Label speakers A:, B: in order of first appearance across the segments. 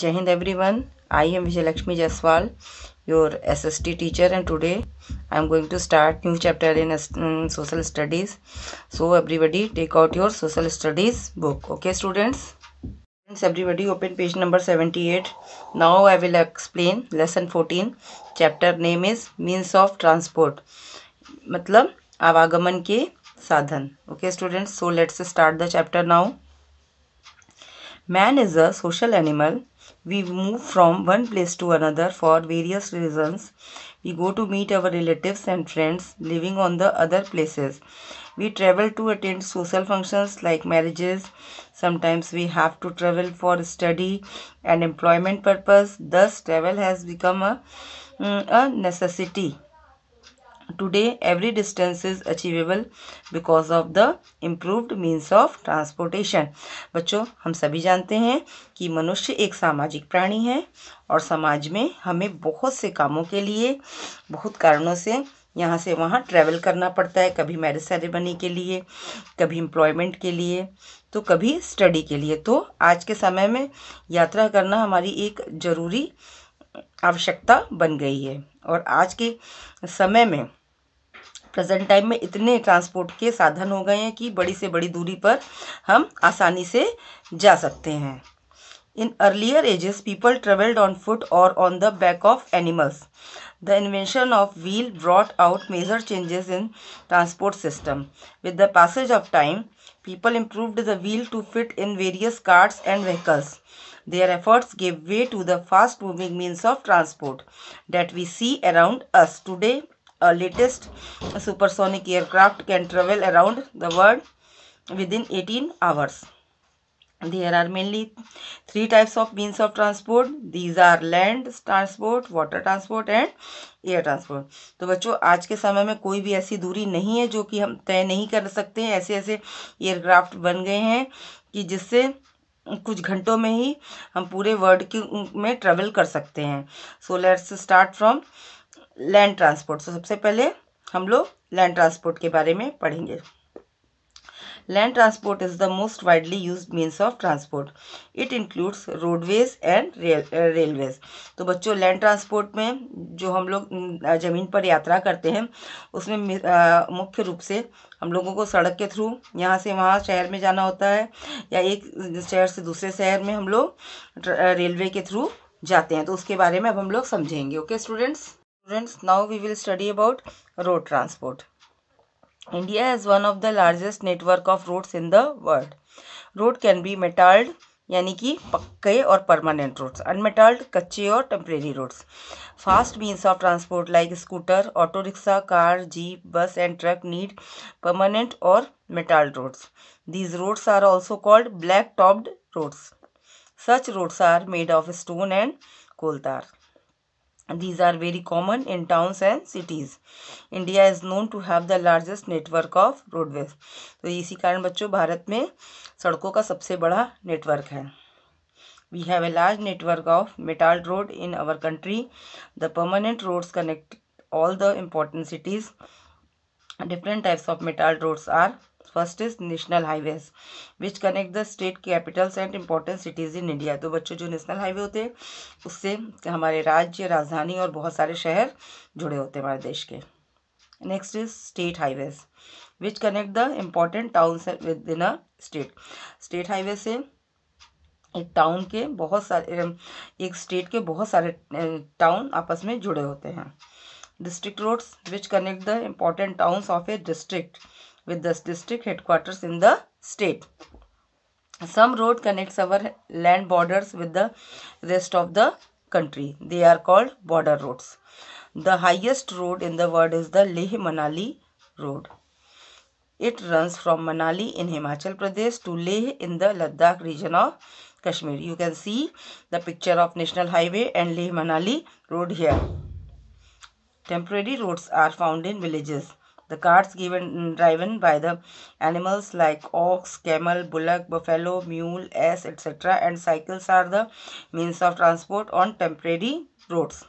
A: जय हिंद everyone I am Vijayalakshmi Jaiswal your S S T teacher and today I am going to start new chapter in social studies so everybody take out your social studies book okay students everybody open page number seventy eight now I will explain lesson fourteen chapter name is means of transport मतलब आवागमन के साधन okay students so let's start the chapter now man is a social animal we move from one place to another for various reasons. We go to meet our relatives and friends living on the other places. We travel to attend social functions like marriages. Sometimes we have to travel for study and employment purpose. Thus travel has become a, mm, a necessity. today every distance is achievable because of the improved means of transportation बच्चों हम सभी जानते हैं कि मनुष्य एक सामाजिक प्राणी है और समाज में हमें बहुत से कामों के लिए बहुत कारणों से यहाँ से वहाँ ट्रैवल करना पड़ता है कभी मैरिज सेरेमनी के लिए कभी एम्प्लॉयमेंट के लिए तो कभी स्टडी के लिए तो आज के समय में यात्रा करना हमारी एक ज़रूरी आवश्यकता बन गई है और आज के समय में प्रेजेंट टाइम में इतने ट्रांसपोर्ट के साधन हो गए हैं कि बड़ी से बड़ी दूरी पर हम आसानी से जा सकते हैं in earlier ages people travelled on foot और on the back of animals the invention of wheel brought out major changes in transport system with the passage of time people improved the wheel to fit in various carts and vehicles their efforts give way to the fast moving means of transport that we see around us today latest supersonic aircraft can travel around the world with in eighteen hours there are mainly three types of means of transport these are land transport water transport and air transport तो बच्चों आज के समय में कोई भी ऐसी दूरी नहीं है जो कि हम तय नहीं कर सकते हैं ऐसे ऐसे एयरक्राफ्ट बन गए हैं कि जिससे कुछ घंटों में ही हम पूरे वर्ल्ड में ट्रेवल कर सकते हैं so let's start from land transport तो सबसे पहले हम लोग लैंड ट्रांसपोर्ट के बारे में पढ़ेंगे land transport is the most widely used means of transport it includes roadways and railways तो बच्चों लैंड ट्रांसपोर्ट में जो हम लोग ज़मीन पर यात्रा करते हैं उसमें मुख्य रूप से हम लोगों को सड़क के थ्रू यहाँ से वहाँ शहर में जाना होता है या एक शहर से दूसरे शहर में हम लोग रेलवे के थ्रू जाते हैं तो उसके बारे में अब हम लोग समझेंगे okay students Students, now we will study about road transport. India has one of the largest network of roads in the world. Road can be metaled यानी कि पक्के और परमानेंट रोड्स अनमेटल्ड कच्चे और temporary roads fast means of transport like scooter auto rickshaw car jeep bus and truck need permanent और metalled roads these roads are also called black topped roads such roads are made of stone and कोलतार these are very common in towns and cities india is known to have the largest network of roadways so isi karan bachcho bharat mein sadkon ka sabse bada network hai we have a large network of metal road in our country the permanent roads connect all the important cities different types of metal roads are first is national highways which connect the state capitals and important cities in India तो बच्चों जो national highway होते हैं उससे हमारे राज्य राजधानी और बहुत सारे शहर जुड़े होते हैं हमारे देश के next is state highways which connect the important town within a state state highway से एक टाउन के बहुत सारे एक स्टेट के बहुत सारे टाउन आपस में जुड़े होते हैं district roads which connect the important towns of a district with the district headquarters in the state. Some road connects our land borders with the rest of the country. They are called border roads. The highest road in the world is the Leh-Manali road. It runs from Manali in Himachal Pradesh to Leh in the Ladakh region of Kashmir. You can see the picture of National Highway and Leh Manali road here. Temporary roads are found in villages. The carts given driven by the animals like ox, camel, bullock, buffalo, mule, ass, etc. and cycles are the means of transport on temporary roads.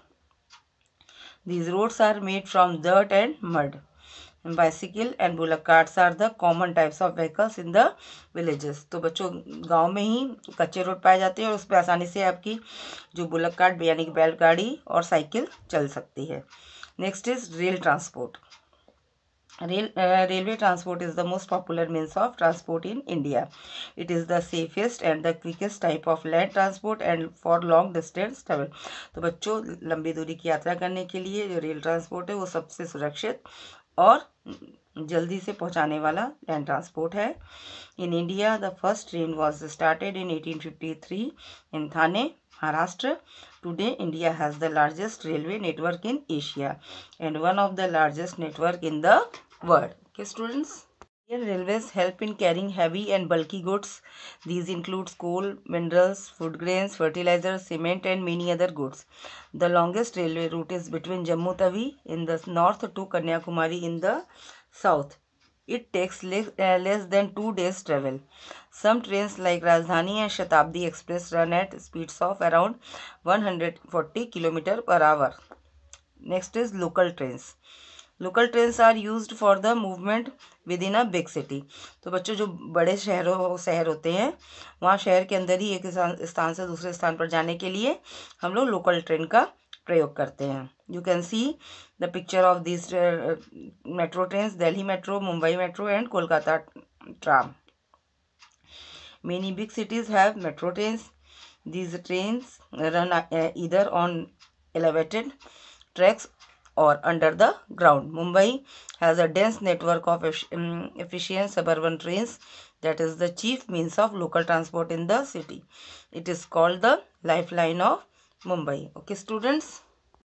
A: These roads are made from dirt and mud. And bicycle and bullock carts are the common types of vehicles in the villages. तो बच्चों गांव में ही कच्चे road पाए जाते हैं और उस पर आसानी से आपकी जो बुलक कार्ट यानी कि बैलगाड़ी और साइकिल चल सकती है next is rail transport rail railway transport is the most popular means of transport in India it is the safest and the quickest type of land transport and for long distance travel तो बच्चों लंबी दूरी की यात्रा करने के लिए जो रेल ट्रांसपोर्ट है वो सबसे सुरक्षित और जल्दी से पहुंचाने वाला लैंड ट्रांसपोर्ट है in India the first train was started in eighteen fifty three in Thane Maharashtra Today, India has the largest railway network in Asia and one of the largest network in the world. Okay, students? Indian railways help in carrying heavy and bulky goods. These include coal, minerals, food grains, fertilizers, cement and many other goods. The longest railway route is between Jammu Tawi in the north to Kanyakumari in the south. It takes less than two days travel some trains like Rajdhani and Shatabdi express run at speeds of around 140 kilometre per hour next is local train local train are use for the movement within a big city तो बच्चों जो बड़े शहरों शहर होते हैं वहाँ शहर के अंदर ही एक स्थान से दूसरे स्थान पर जाने के लिए हम लोग लोकल ट्रेन का प्रयोग करते हैं you can see the picture of this metro train Delhi metro Mumbai metro and Kolkata many big cities have metro trains these trains run uh, either on elevated tracks or under the ground mumbai has a dense network of um, efficient suburban trains that is the chief means of local transport in the city it is called the lifeline of Mumbai okay students